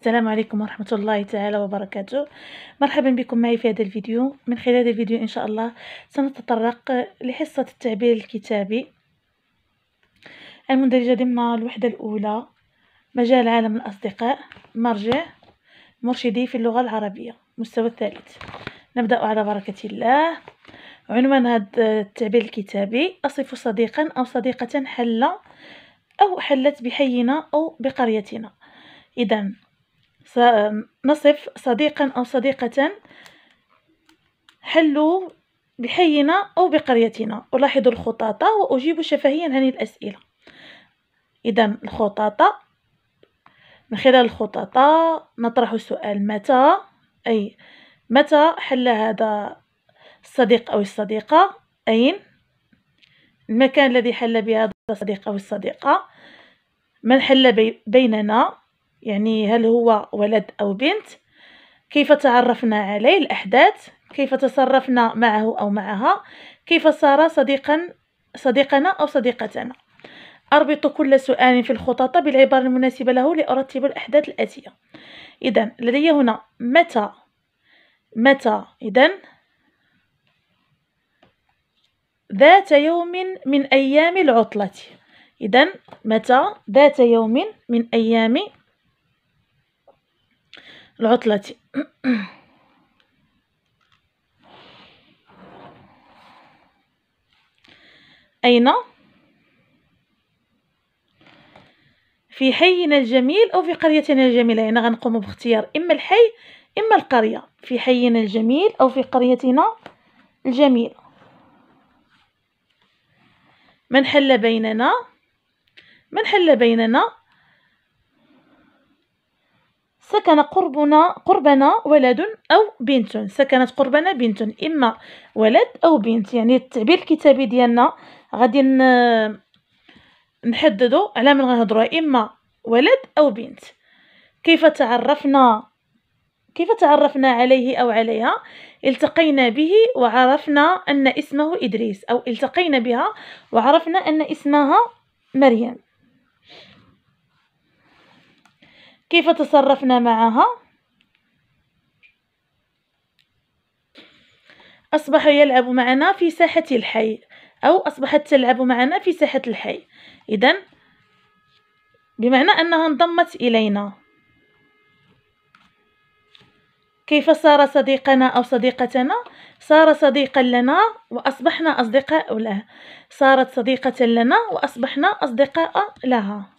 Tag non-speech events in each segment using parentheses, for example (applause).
السلام عليكم ورحمة الله تعالى وبركاته مرحبا بكم معي في هذا الفيديو من خلال هذا الفيديو إن شاء الله سنتطرق لحصة التعبير الكتابي المندرجة ضمن الوحدة الأولى مجال عالم الأصدقاء مرجع مرشدي في اللغة العربية مستوى الثالث نبدأ على بركة الله عنوان هذا التعبير الكتابي أصف صديقا أو صديقة حل أو حلت بحينا أو بقريتنا إذا نصف صديقا أو صديقة حلوا بحينا أو بقريتنا ألاحظ الخطاطة وأجيب شفهيا عن الأسئلة إذا الخطاطة من خلال الخطاطة نطرح السؤال متى أي متى حل هذا الصديق أو الصديقة أين المكان الذي حل بهذا الصديق أو الصديقة من حل بيننا يعني هل هو ولد أو بنت كيف تعرفنا عليه الأحداث كيف تصرفنا معه أو معها كيف صار صديقا صديقنا أو صديقتنا أربط كل سؤال في الخطاطة بالعبارة المناسبة له لأرتب الأحداث الآتية إذا لدي هنا متى متى إذا ذات يوم من أيام العطلة إذا متى ذات يوم من أيام العطلة (clears throat) أين؟ في حينا الجميل أو في قريتنا الجميلة هنا يعني غنقوم باختيار إما الحي إما القرية في حينا الجميل أو في قريتنا الجميلة من حل بيننا من حل بيننا سكن قربنا قربنا ولد أو بنت سكنت قربنا بنت إما ولد أو بنت يعني التعبير الكتابي ديالنا غادي نحددو على من غنهضروا إما ولد أو بنت كيف تعرفنا كيف تعرفنا عليه أو عليها التقينا به وعرفنا أن اسمه إدريس أو التقينا بها وعرفنا أن اسمها مريم كيف تصرفنا معها أصبح يلعب معنا في ساحة الحي أو أصبحت تلعب معنا في ساحة الحي إذا بمعنى أنها انضمت إلينا كيف صار صديقنا أو صديقتنا؟ صار صديقا لنا وأصبحنا أصدقاء له صارت صديقة لنا وأصبحنا أصدقاء لها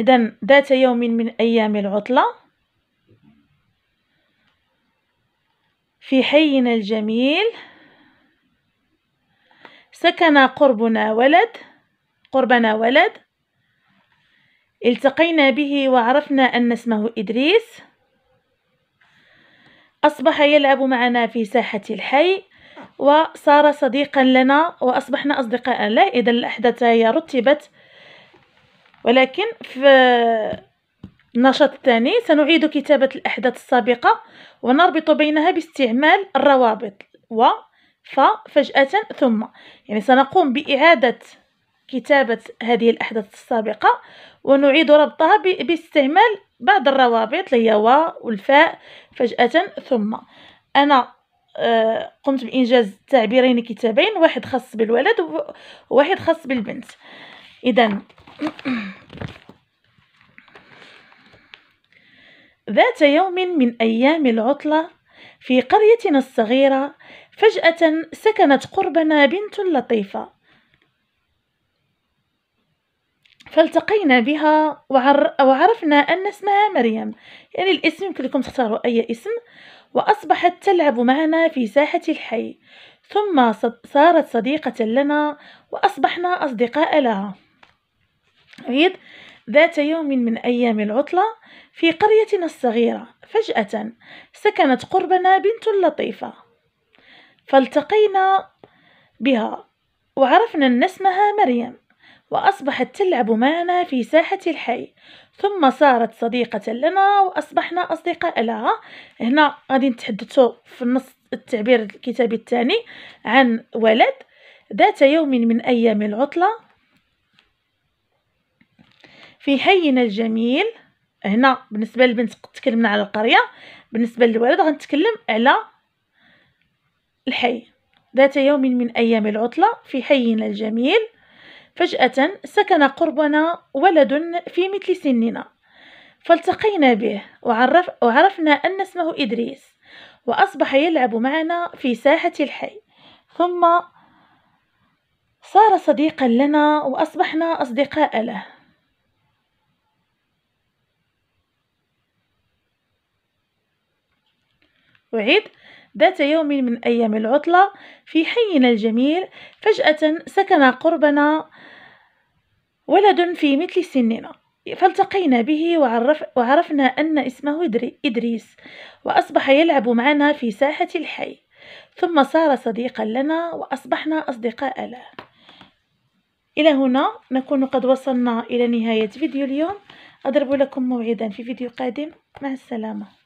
إذا ذات يوم من أيام العطلة في حينا الجميل سكن قربنا ولد قربنا ولد التقينا به وعرفنا أن اسمه إدريس أصبح يلعب معنا في ساحة الحي وصار صديقا لنا وأصبحنا أصدقاء له إذا الأحداث هي رتبت ولكن في النشاط الثاني سنعيد كتابة الأحداث السابقة ونربط بينها باستعمال الروابط و ف فجأة ثم يعني سنقوم بإعادة كتابة هذه الأحداث السابقة ونعيد ربطها باستعمال بعض الروابط هي و والفاء فجأة ثم أنا آه، قمت بإنجاز تعبيرين كتابين واحد خاص بالولد وواحد خاص بالبنت إذا (coughs) ذات يوم من أيام العطلة في قريتنا الصغيرة فجأة سكنت قربنا بنت لطيفة فالتقينا بها وعر... وعرفنا أن اسمها مريم يعني الاسم يمكن لكم تختاروا أي اسم وأصبحت تلعب معنا في ساحة الحي ثم صارت صديقة لنا وأصبحنا أصدقاء لها عيد ذات يوم من أيام العطلة في قريتنا الصغيرة فجأة سكنت قربنا بنت لطيفة فالتقينا بها وعرفنا أن اسمها مريم وأصبحت تلعب معنا في ساحة الحي ثم صارت صديقة لنا وأصبحنا أصدقاء لها هنا غادي نتحدثوا في النص التعبير الكتابي الثاني عن ولد ذات يوم من أيام العطلة في حينا الجميل هنا بالنسبه للبنت تكلمنا على القريه بالنسبه للولد غنتكلم على الحي ذات يوم من ايام العطله في حينا الجميل فجاه سكن قربنا ولد في مثل سننا فالتقينا به وعرف وعرفنا ان اسمه ادريس واصبح يلعب معنا في ساحه الحي ثم صار صديقا لنا واصبحنا اصدقاء له أعيد ذات يوم من أيام العطلة في حينا الجميل فجأة سكن قربنا ولد في مثل سننا فالتقينا به وعرف وعرفنا أن اسمه إدريس وأصبح يلعب معنا في ساحة الحي ثم صار صديقا لنا وأصبحنا أصدقاء له إلى هنا نكون قد وصلنا إلى نهاية فيديو اليوم أضرب لكم موعدا في فيديو قادم مع السلامة